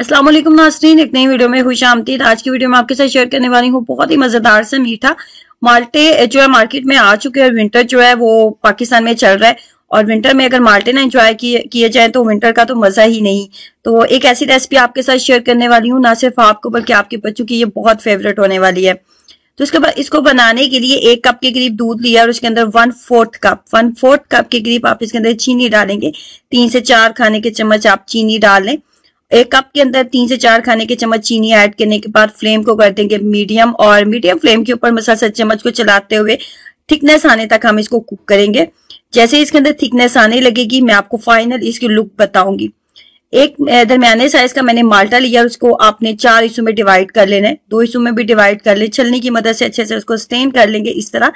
असलम नासरीन एक नई वीडियो में खुश आमदीद आज की वीडियो में आपके साथ शेयर करने वाली हूँ बहुत ही मज़ेदार से मीठा माल्टे जो है मार्केट में आ चुके हैं विंटर जो है वो पाकिस्तान में चल रहा है और विंटर में अगर माल्टे ना इंजॉय किए जाए तो विंटर का तो मज़ा ही नहीं तो एक ऐसी रेसिपी आपके साथ शेयर करने वाली हूँ ना सिर्फ आपको बल्कि आपके बच्चों की ये बहुत फेवरेट होने वाली है तो इसके बाद इसको बनाने के लिए एक कप के करीब दूध लिया और उसके अंदर one fourth cup one fourth cup के करीब आप इसके अंदर चीनी डालेंगे तीन से चार खाने के चम्मच आप चीनी डाल लें एक कप के अंदर तीन से चार खाने के चम्मच चीनी ऐड करने के बाद फ्लेम को कर देंगे मीडियम और मीडियम फ्लेम के ऊपर मसाला चम्मच को चलाते हुए थिकनेस आने तक हम इसको कुक करेंगे जैसे इसके अंदर थिकनेस आने लगेगी मैं आपको फाइनल इसकी लुक बताऊंगी एक दरमियाने साइज का मैंने माल्टा लिया उसको आपने चार हिस्सों में डिवाइड कर लेना है दो हिस्सों में भी डिवाइड कर ले छलनी की मदद से अच्छे से उसको स्टेन कर लेंगे इस तरह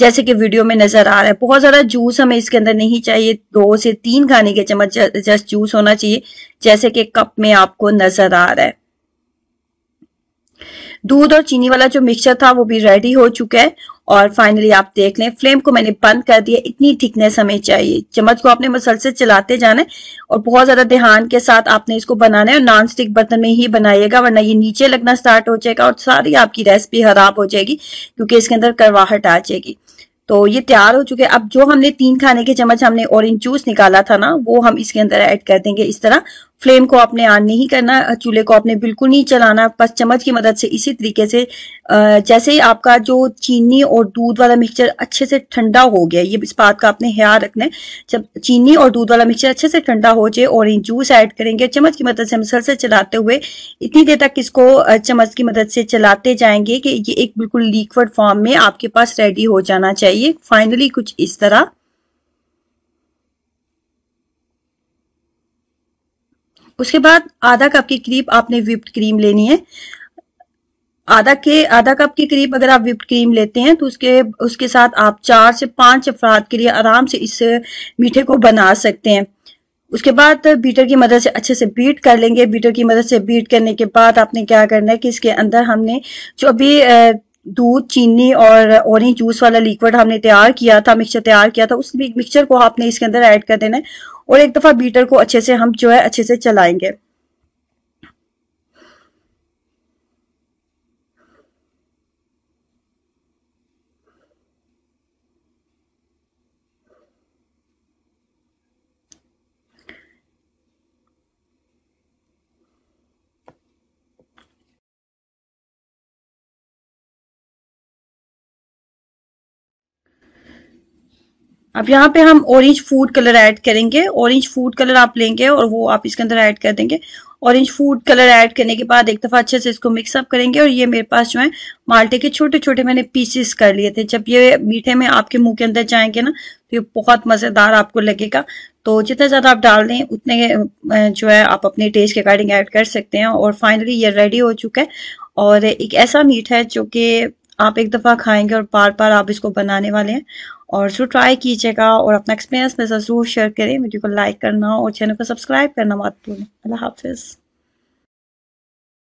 जैसे कि वीडियो में नजर आ रहा है बहुत ज्यादा जूस हमें इसके अंदर नहीं चाहिए दो से तीन खाने के चम्मच जस्ट जूस होना चाहिए जैसे कि कप में आपको नजर आ रहा है दूध और चीनी वाला जो मिक्सचर था वो भी रेडी हो चुका है और फाइनली आप देख लें फ्लेम को मैंने बंद कर दिया इतनी थिकनेस हमें चाहिए चम्मच को आपने मसल से चलाते जाना है और बहुत ज्यादा ध्यान के साथ आपने इसको बनाना है और नॉन स्टिक बर्तन में ही बनाइएगा वरना ये नीचे लगना स्टार्ट हो जाएगा और सारी आपकी रेसिपी खराब हो जाएगी क्योंकि इसके अंदर करवाहट आ जाएगी तो ये तैयार हो चुके अब जो हमने तीन खाने के चम्मच हमने ऑरेंज जूस निकाला था ना वो हम इसके अंदर ऐड कर देंगे इस तरह फ्लेम को आपने ऑन नहीं करना चूल्हे को आपने बिल्कुल नहीं चलाना बस चम्मच की मदद से इसी तरीके से जैसे ही आपका जो चीनी और दूध वाला मिक्सचर अच्छे से ठंडा हो गया ये इस बात का आपने ख्याल रखना है जब चीनी और दूध वाला मिक्सचर अच्छे से ठंडा हो जाए और जूस ऐड करेंगे चम्मच की मदद से से चलाते हुए इतनी देर तक इसको चम्मच की मदद से चलाते जाएंगे कि ये एक बिल्कुल लिक्विड फॉर्म में आपके पास रेडी हो जाना चाहिए फाइनली कुछ इस तरह उसके बाद आधा कप के करीब आपने विप्ड क्रीम लेनी है आधा के आधा कप के करीब अगर आप विप्ड क्रीम लेते हैं तो उसके उसके साथ आप चार से पांच अफराद के लिए आराम से इस मीठे को बना सकते हैं उसके बाद बीटर की मदद से अच्छे से बीट कर लेंगे बीटर की मदद से बीट करने के बाद आपने क्या करना है कि इसके अंदर हमने जो अभी दूध चीनी और ऑरेंज जूस वाला लिक्विड हमने तैयार किया था मिक्सचर तैयार किया था उस मिक्सचर को आपने इसके अंदर ऐड कर देना है और एक दफ़ा बीटर को अच्छे से हम जो है अच्छे से चलाएंगे अब यहाँ पे हम ऑरेंज फूड कलर ऐड करेंगे ऑरेंज फूड कलर आप लेंगे और वो आप इसके अंदर ऐड कर देंगे ऑरेंज फूड कलर ऐड करने के बाद एक दफ़ा अच्छे से इसको मिक्स अप करेंगे और ये मेरे पास जो है माल्टे के छोटे छोटे मैंने पीसेस कर लिए थे जब ये मीठे में आपके मुंह के अंदर जाएंगे ना तो ये बहुत मज़ेदार आपको लगेगा तो जितना ज़्यादा आप डाल दें उतने जो है आप अपने टेस्ट के अकॉर्डिंग ऐड कर सकते हैं और फाइनली ये रेडी हो चुका है और एक ऐसा मीठा है जो कि आप एक दफ़ा खाएंगे और बार बार आप इसको बनाने वाले हैं और जो ट्राई कीजिएगा और अपना एक्सपीरियंस में ज़रूर शेयर करें वीडियो को लाइक करना और चैनल को सब्सक्राइब करना मत भूलें अल्लाह हाफिज़